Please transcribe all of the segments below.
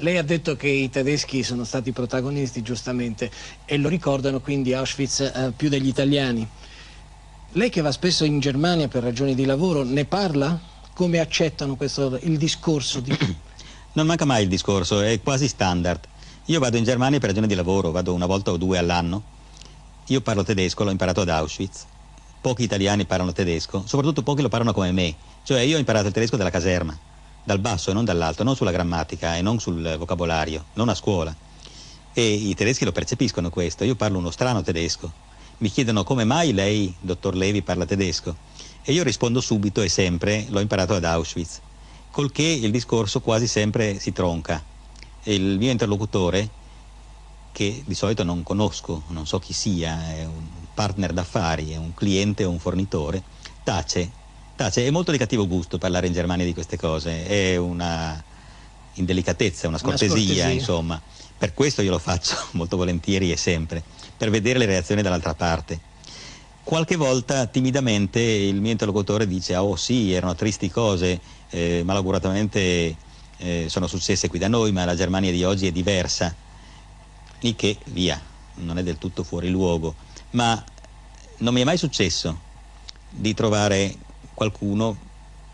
Lei ha detto che i tedeschi sono stati protagonisti, giustamente, e lo ricordano quindi Auschwitz eh, più degli italiani. Lei che va spesso in Germania per ragioni di lavoro, ne parla? Come accettano questo, il discorso? Di... Non manca mai il discorso, è quasi standard. Io vado in Germania per ragioni di lavoro, vado una volta o due all'anno. Io parlo tedesco, l'ho imparato ad Auschwitz. Pochi italiani parlano tedesco, soprattutto pochi lo parlano come me. Cioè io ho imparato il tedesco della caserma dal basso e non dall'alto, non sulla grammatica e non sul vocabolario, non a scuola. E i tedeschi lo percepiscono questo. Io parlo uno strano tedesco. Mi chiedono come mai lei, dottor Levi, parla tedesco. E io rispondo subito e sempre, l'ho imparato ad Auschwitz, col che il discorso quasi sempre si tronca. E il mio interlocutore, che di solito non conosco, non so chi sia, è un partner d'affari, è un cliente o un fornitore, tace Tace, è molto di cattivo gusto parlare in Germania di queste cose, è una indelicatezza, una scortesia, una scortesia. insomma. Per questo io lo faccio molto volentieri e sempre, per vedere le reazioni dall'altra parte. Qualche volta timidamente il mio interlocutore dice ah, oh sì, erano tristi cose, eh, malauguratamente eh, sono successe qui da noi, ma la Germania di oggi è diversa. Il che, via, non è del tutto fuori luogo. Ma non mi è mai successo di trovare qualcuno,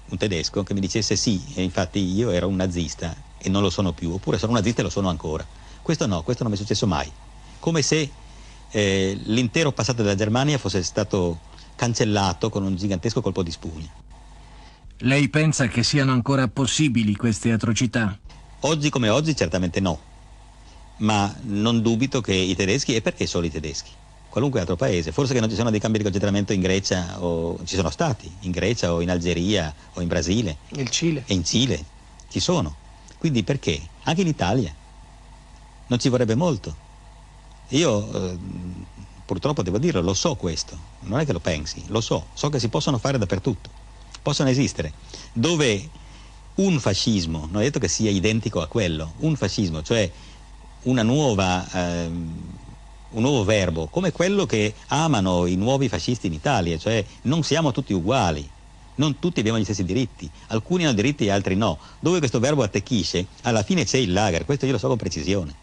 un tedesco, che mi dicesse sì, e infatti io ero un nazista e non lo sono più, oppure sono un nazista e lo sono ancora. Questo no, questo non mi è successo mai. Come se eh, l'intero passato della Germania fosse stato cancellato con un gigantesco colpo di spugna. Lei pensa che siano ancora possibili queste atrocità? Oggi come oggi certamente no, ma non dubito che i tedeschi, e perché solo i tedeschi? qualunque altro paese. Forse che non ci sono dei cambi di concentramento in Grecia, o ci sono stati, in Grecia o in Algeria o in Brasile. In Cile. E in Cile, ci sono. Quindi perché? Anche in Italia. Non ci vorrebbe molto. Io eh, purtroppo devo dirlo, lo so questo, non è che lo pensi, lo so, so che si possono fare dappertutto, possono esistere. Dove un fascismo, non è detto che sia identico a quello, un fascismo, cioè una nuova... Eh, un nuovo verbo, come quello che amano i nuovi fascisti in Italia, cioè non siamo tutti uguali, non tutti abbiamo gli stessi diritti, alcuni hanno diritti e altri no. Dove questo verbo attecchisce, alla fine c'è il lager, questo io lo so con precisione.